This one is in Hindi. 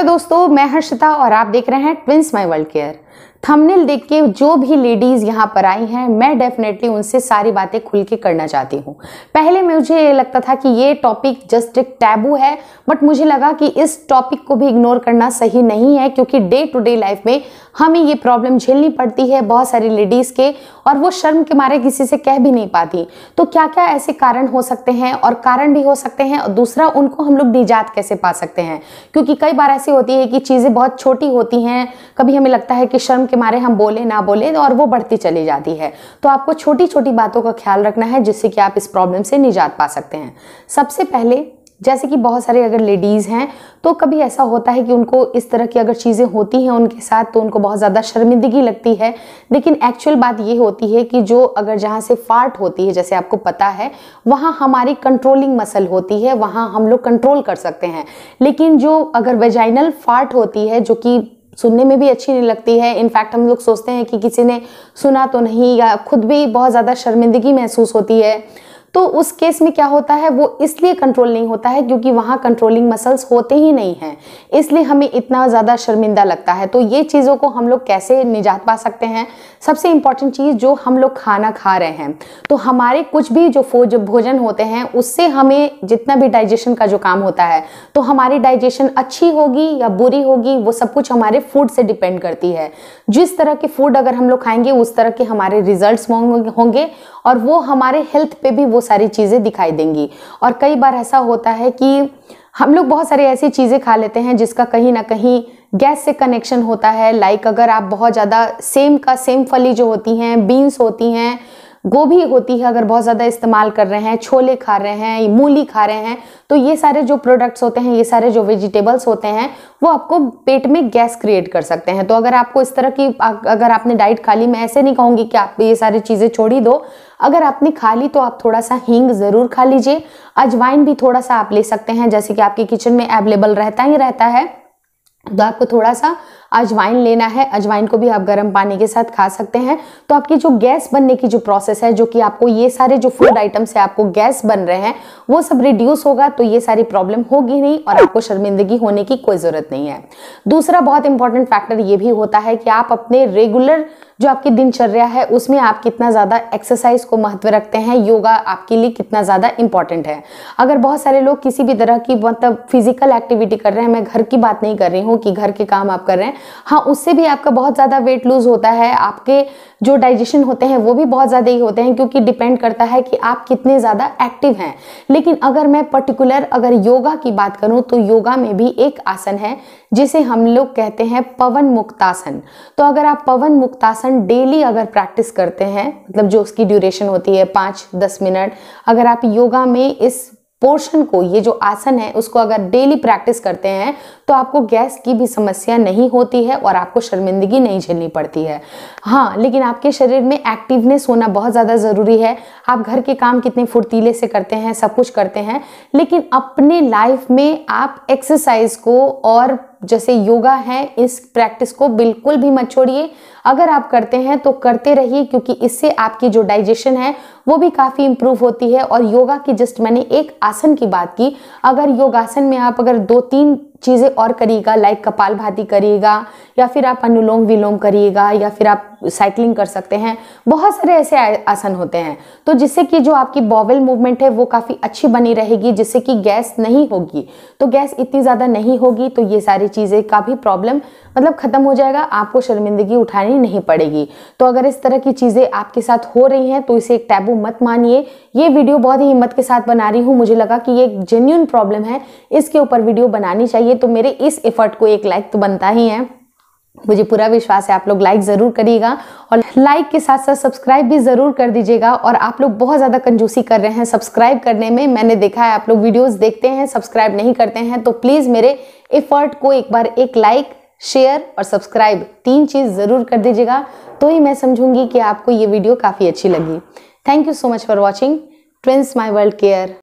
हेलो दोस्तों मैं हर्षिता और आप देख रहे हैं twins my world care thumbnail देख के जो भी लेडीज़ यहाँ पर आई हैं मैं डेफिनेटली उनसे सारी बातें खुल के करना चाहती हूँ पहले मुझे ये लगता था कि ये टॉपिक जस्ट एक टैबू है बट मुझे लगा कि इस टॉपिक को भी इग्नोर करना सही नहीं है क्योंकि डे टू डे लाइफ में हमें ये प्रॉब्लम झेलनी पड़ती है बहुत सारी लेडीज़ के और वो शर्म के मारे किसी से कह भी नहीं पाती तो क्या क्या ऐसे कारण हो सकते हैं और कारण भी हो सकते हैं और दूसरा उनको हम लोग निजात कैसे पा सकते हैं क्योंकि कई बार ऐसी होती है कि चीज़ें बहुत छोटी होती हैं कभी हमें लगता है कि शर्म के मारे हम बोले ना बोले और वो बढ़ती चली जाती है तो आपको छोटी छोटी बातों का ख्याल रखना है जिससे कि आप इस प्रॉब्लम से निजात पा सकते हैं सबसे पहले जैसे कि बहुत सारे अगर लेडीज़ हैं तो कभी ऐसा होता है कि उनको इस तरह की अगर चीज़ें होती हैं उनके साथ तो उनको बहुत ज़्यादा शर्मिंदगी लगती है लेकिन एक्चुअल बात ये होती है कि जो अगर जहाँ से फार्ट होती है जैसे आपको पता है वहाँ हमारी कंट्रोलिंग मसल होती है वहाँ हम लोग कंट्रोल कर सकते हैं लेकिन जो अगर वेजाइनल फार्ट होती है जो कि सुनने में भी अच्छी नहीं लगती है इनफैक्ट हम लोग सोचते हैं कि किसी ने सुना तो नहीं या खुद भी बहुत ज़्यादा शर्मिंदगी महसूस होती है तो उस केस में क्या होता है वो इसलिए कंट्रोल नहीं होता है क्योंकि वहाँ कंट्रोलिंग मसल्स होते ही नहीं हैं इसलिए हमें इतना ज़्यादा शर्मिंदा लगता है तो ये चीज़ों को हम लोग कैसे निजात पा सकते हैं सबसे इंपॉर्टेंट चीज़ जो हम लोग खाना खा रहे हैं तो हमारे कुछ भी जो भोजन होते हैं उससे हमें जितना भी डाइजेशन का जो काम होता है तो हमारी डाइजेशन अच्छी होगी या बुरी होगी वो सब कुछ हमारे फूड से डिपेंड करती है जिस तरह के फूड अगर हम लोग खाएंगे उस तरह के हमारे रिजल्ट्स होंगे और वो हमारे हेल्थ पे भी वो सारी चीज़ें दिखाई देंगी और कई बार ऐसा होता है कि हम लोग बहुत सारी ऐसी चीज़ें खा लेते हैं जिसका कहीं ना कहीं गैस से कनेक्शन होता है लाइक अगर आप बहुत ज़्यादा सेम का सेम फली जो होती हैं बीन्स होती हैं गोभी होती है अगर बहुत ज़्यादा इस्तेमाल कर रहे हैं छोले खा रहे हैं मूली खा रहे हैं तो ये सारे जो प्रोडक्ट्स होते हैं ये सारे जो वेजिटेबल्स होते हैं वो आपको पेट में गैस क्रिएट कर सकते हैं तो अगर आपको इस तरह की अगर आपने डाइट खा ली मैं ऐसे नहीं कहूँगी कि आप ये सारी चीज़ें छोड़ ही दो अगर आपने खा ली तो आप थोड़ा सा हींग ज़रूर खा लीजिए अजवाइन भी थोड़ा सा आप ले सकते हैं जैसे कि आपके किचन में अवेलेबल रहता ही रहता है तो आपको थोड़ा सा अजवाइन लेना है अजवाइन को भी आप गर्म पानी के साथ खा सकते हैं तो आपकी जो गैस बनने की जो प्रोसेस है जो कि आपको ये सारे जो फूड आइटम्स है आपको गैस बन रहे हैं वो सब रिड्यूस होगा तो ये सारी प्रॉब्लम होगी नहीं और आपको शर्मिंदगी होने की कोई ज़रूरत नहीं है दूसरा बहुत इंपॉर्टेंट फैक्टर ये भी होता है कि आप अपने रेगुलर जो आपकी दिनचर्या है उसमें आप कितना ज़्यादा एक्सरसाइज को महत्व रखते हैं योगा आपके लिए कितना ज़्यादा इंपॉर्टेंट है अगर बहुत सारे लोग किसी भी तरह की मतलब फिजिकल एक्टिविटी कर रहे हैं मैं घर की बात नहीं कर रही हूँ कि घर के काम आप कर रहे हैं हाँ उससे भी आपका बहुत ज़्यादा वेट लूज़ होता है आपके जो डाइजेशन होते हैं वो भी बहुत ज़्यादा ही होते हैं क्योंकि डिपेंड करता है कि आप कितने ज़्यादा एक्टिव हैं लेकिन अगर मैं पर्टिकुलर अगर योगा की बात करूँ तो योगा में भी एक आसन है जिसे हम लोग कहते हैं पवन मुक्तासन तो अगर आप पवन मुक्तासन डेली अगर प्रैक्टिस करते हैं मतलब जो उसकी ड्यूरेशन होती है पाँच दस मिनट अगर आप योगा में इस पोर्शन को ये जो आसन है उसको अगर डेली प्रैक्टिस करते हैं तो आपको गैस की भी समस्या नहीं होती है और आपको शर्मिंदगी नहीं झेलनी पड़ती है हाँ लेकिन आपके शरीर में एक्टिवनेस होना बहुत ज़्यादा ज़रूरी है आप घर के काम कितने फुर्तीले से करते हैं सब कुछ करते हैं लेकिन अपने लाइफ में आप एक्सरसाइज को और जैसे योगा है इस प्रैक्टिस को बिल्कुल भी मत छोड़िए अगर आप करते हैं तो करते रहिए क्योंकि इससे आपकी जो डाइजेशन है वो भी काफ़ी इम्प्रूव होती है और योगा की जस्ट मैंने एक आसन की बात की अगर योगासन में आप अगर दो तीन चीज़ें और करिएगा लाइक कपाल भाती करिएगा या फिर आप अनुलोम विलोम करिएगा या फिर आप साइकिलिंग कर सकते हैं बहुत सारे ऐसे आसन होते हैं तो जिससे कि जो आपकी बॉवेल मूवमेंट है वो काफ़ी अच्छी बनी रहेगी जिससे कि गैस नहीं होगी तो गैस इतनी ज़्यादा नहीं होगी तो ये सारी चीज़ें का भी प्रॉब्लम मतलब ख़त्म हो जाएगा आपको शर्मिंदगी उठानी नहीं पड़ेगी तो अगर इस तरह की चीज़ें आपके साथ हो रही हैं तो इसे एक टैबू मत मानिए ये वीडियो बहुत ही हिम्मत के साथ बना रही हूँ मुझे लगा कि ये एक जेन्यून प्रॉब्लम है इसके ऊपर वीडियो बनानी चाहिए चाहिए तो मेरे इस एफर्ट को एक लाइक तो बनता ही है मुझे पूरा विश्वास है आप लोग लाइक ज़रूर करिएगा और लाइक के साथ साथ सब्सक्राइब भी ज़रूर कर दीजिएगा और आप लोग बहुत ज़्यादा कंजूसी कर रहे हैं सब्सक्राइब करने में मैंने देखा है आप लोग वीडियोस देखते हैं सब्सक्राइब नहीं करते हैं तो प्लीज़ मेरे एफर्ट को एक बार एक लाइक शेयर और सब्सक्राइब तीन चीज़ ज़रूर कर दीजिएगा तो ही मैं समझूंगी कि आपको ये वीडियो काफ़ी अच्छी लगी thank you so much for watching twins my world care